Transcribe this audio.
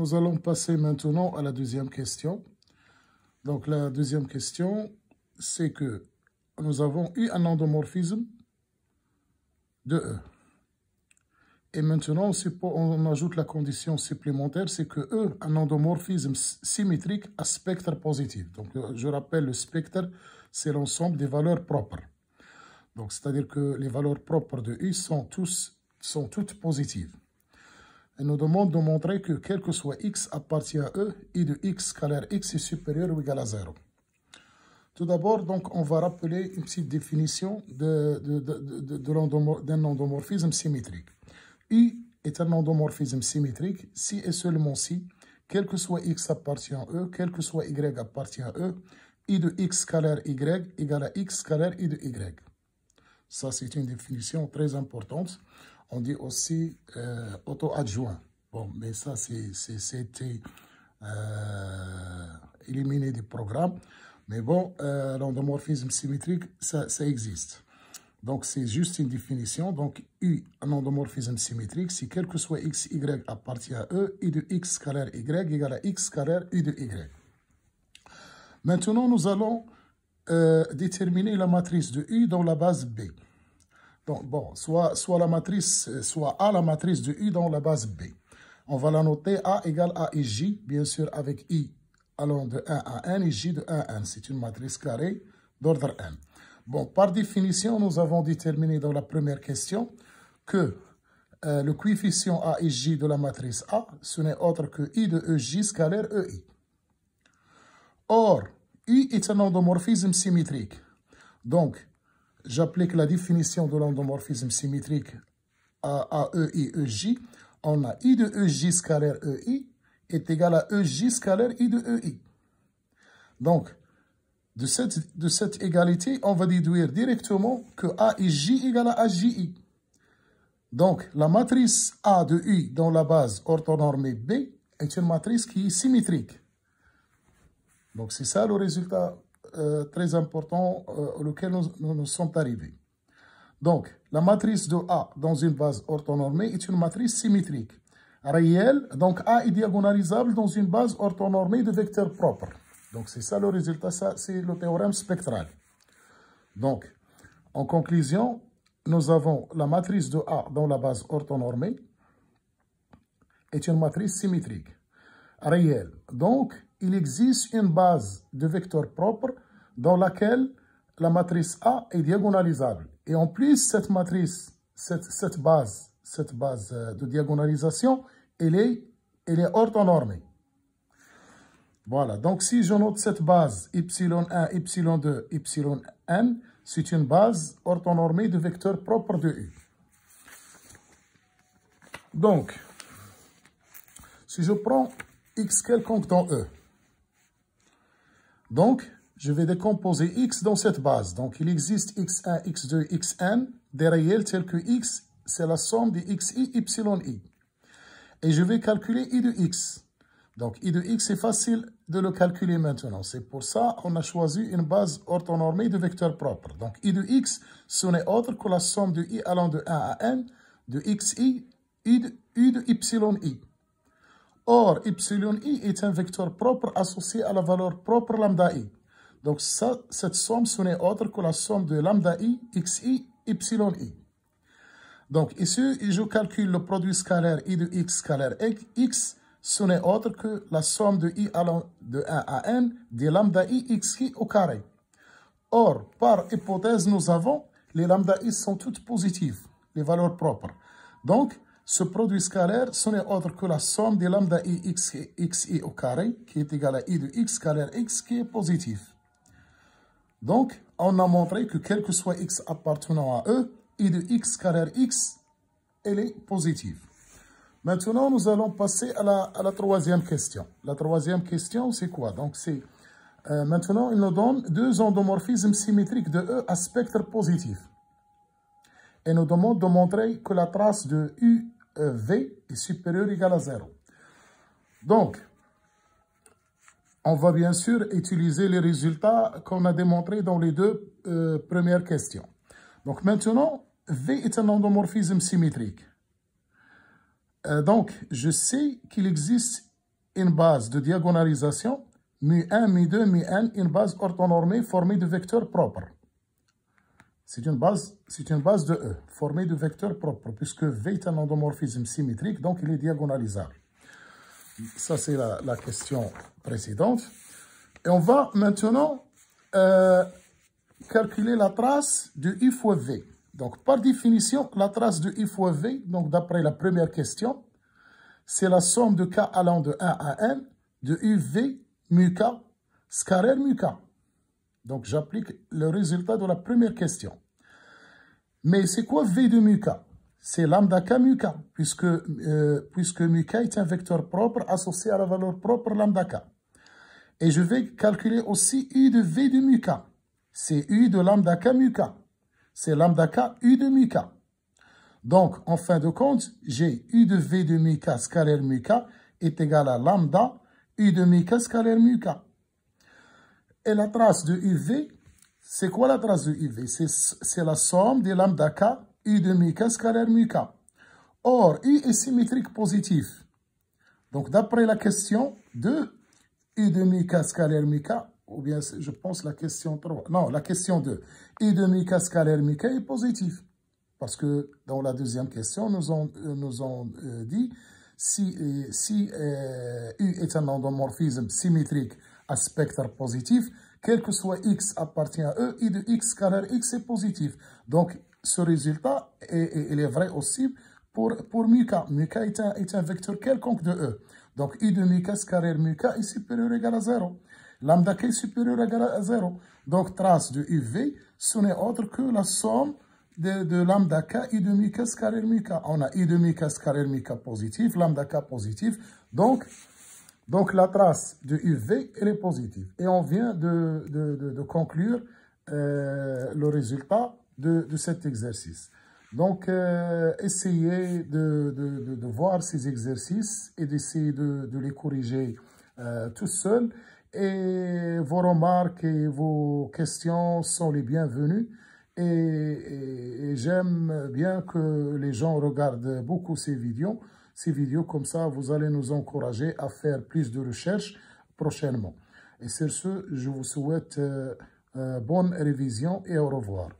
Nous allons passer maintenant à la deuxième question. Donc la deuxième question, c'est que nous avons eu un endomorphisme de E. Et maintenant, on ajoute la condition supplémentaire, c'est que E, un endomorphisme symétrique à spectre positif. Donc, euh, je rappelle, le spectre, c'est l'ensemble des valeurs propres. Donc, c'est-à-dire que les valeurs propres de U sont toutes positives. Elle nous demande de montrer que quel que soit x appartient à E, i de x scalaire x est supérieur ou égal à 0. Tout d'abord, on va rappeler une petite définition d'un endomorphisme symétrique. I est un endomorphisme symétrique si et seulement si, quel que soit x appartient à E, quel que soit y appartient à E, i de x scalaire y égal à x scalaire i de y. Ça, c'est une définition très importante. On dit aussi euh, auto-adjoint. Bon, mais ça, c'était euh, éliminé du programme. Mais bon, euh, l'endomorphisme symétrique, ça, existe. Donc, c'est juste une définition. Donc, U, un endomorphisme symétrique, si quel que soit X, Y appartient à E, U de X carré Y égale à X carré U de Y. Maintenant, nous allons euh, déterminer la matrice de U dans la base B. Donc, bon, soit, soit, la matrice, soit A, la matrice de U dans la base B. On va la noter A égale A et J, bien sûr avec I allant de 1 à n et J de 1 à n. C'est une matrice carrée d'ordre n. Bon, par définition, nous avons déterminé dans la première question que euh, le coefficient A et J de la matrice A, ce n'est autre que I de EJ scalaire EI. Or, I est un endomorphisme symétrique. Donc, j'applique la définition de l'endomorphisme symétrique à i e et e j. On a I de e j scalaire e i est égal à e j scalaire I de EI. Donc, de cette, égalité, on va déduire directement que A et J égale à I. Donc, la matrice A de U dans la base orthonormée B est une matrice qui est symétrique. Donc c'est ça le résultat euh, très important euh, auquel nous, nous, nous, sommes arrivés. Donc, la matrice de A dans une base orthonormée est une matrice symétrique, réelle, donc A est diagonalisable dans une base orthonormée de vecteurs propres. Donc, c'est ça le résultat, ça c'est le théorème spectral. Donc, en conclusion, nous avons la matrice de A dans la base orthonormée est une matrice symétrique, réelle. Donc, il existe une base de vecteurs propres dans laquelle la matrice A est diagonalisable. Et en plus, cette matrice, cette, cette base, cette base euh, de diagonalisation, elle est, elle est orthonormée. Voilà, donc si je note cette base y1, y2, yn, c'est une base orthonormée de vecteurs propres de U. Donc, si je prends x quelconque dans E, donc, je vais décomposer x dans cette base. Donc, il existe x1, x2, xn, des réels tels que x, c'est la somme de xi, yi. Et je vais calculer i de x. Donc, i de x, c'est facile de le calculer maintenant. C'est pour ça qu'on a choisi une base orthonormée de vecteurs propres. Donc, i de x, ce n'est autre que la somme de i allant de 1 à n, de xi, i de, i de yi. Or, yi est un vecteur propre associé à la valeur propre lambda i. Donc, cette somme, ce n'est autre que la somme de lambda i, xi, i Donc, ici, je calcule le produit scalaire i de x scalaire x. Ce n'est autre que la somme de i allant de 1 à n de lambda i, xi au carré. Or, par hypothèse, nous avons les lambda i sont toutes positives, les valeurs propres. Donc, ce produit scalaire, ce n'est autre que la somme des lambda i x et xi au carré, qui est égale à i de x scalaire x qui est positif. Donc, on a montré que quel que soit x appartenant à E, i de x carré x, elle est positive. Maintenant, nous allons passer à la, troisième question. La troisième question, c'est quoi Donc, c'est euh, maintenant, il nous donne deux endomorphismes symétriques de E à spectre positif. Et nous demande de montrer que la trace de U V est supérieur ou égal à 0. Donc, on va bien sûr utiliser les résultats qu'on a démontrés dans les deux euh, premières questions. Donc maintenant, V est un endomorphisme symétrique. Euh, donc, je sais qu'il existe une base de diagonalisation, mu1, mu2, mu n, une base orthonormée formée de vecteurs propres c'est une, base, une base de E, formée de vecteurs propres, puisque V est un endomorphisme symétrique, donc il est diagonalisable. Ça, c'est la, question précédente. Et on va maintenant euh, calculer la trace de I fois V. Donc, par définition, la trace de I fois V, donc d'après la première question, c'est la somme de K allant de 1 à N de UV mu K, scalaire mu K. Donc, j'applique le résultat de la première question. Mais c'est quoi V de mu k C'est lambda k mu k, puisque, euh, puisque mu k est un vecteur propre associé à la valeur propre lambda k. Et je vais calculer aussi U de V de mu k. C'est U de lambda k mu k. C'est lambda k U de mu k. Donc, en fin de compte, j'ai U de V de mu k scalaire mu k est égal à lambda U de mu k scalaire mu k. Et la trace de UV, c'est quoi la trace de UV C'est la somme des lambda K, U de K scalaire K. Or, U est symétrique positif. Donc, d'après la question 2, U de mu K scalaire K, ou bien je pense la question 3, non, la question 2, U de mu K scalaire K est positif. Parce que dans la deuxième question, nous ont, euh, nous euh, dit si, euh, si U est un endomorphisme symétrique spectre positif, quel que soit x appartient à E, I de x carré x est positif. Donc, ce résultat est, il est vrai aussi pour, pour k. Mu est un, est un vecteur quelconque de E. Donc, I de muK carré k est supérieur ou égal à 0. Lambda K est supérieur ou égal à 0. Donc, trace de UV, ce n'est autre que la somme de, de, lambda k i de mi k carré mu On a i de mi k carré mu k positif, lambda k positif. Donc, donc la trace de UV, est positive. Et on vient de, conclure euh, le résultat de, cet exercice. Donc, euh, essayez de, voir ces exercices et d'essayer de, les corriger euh, tout seul. Et vos remarques et vos questions sont les bienvenues. et j'aime bien que les gens regardent beaucoup ces vidéos ces vidéos. Comme ça, vous allez nous encourager à faire plus de recherches prochainement. Et sur ce, je vous souhaite euh, euh, bonne révision et au revoir.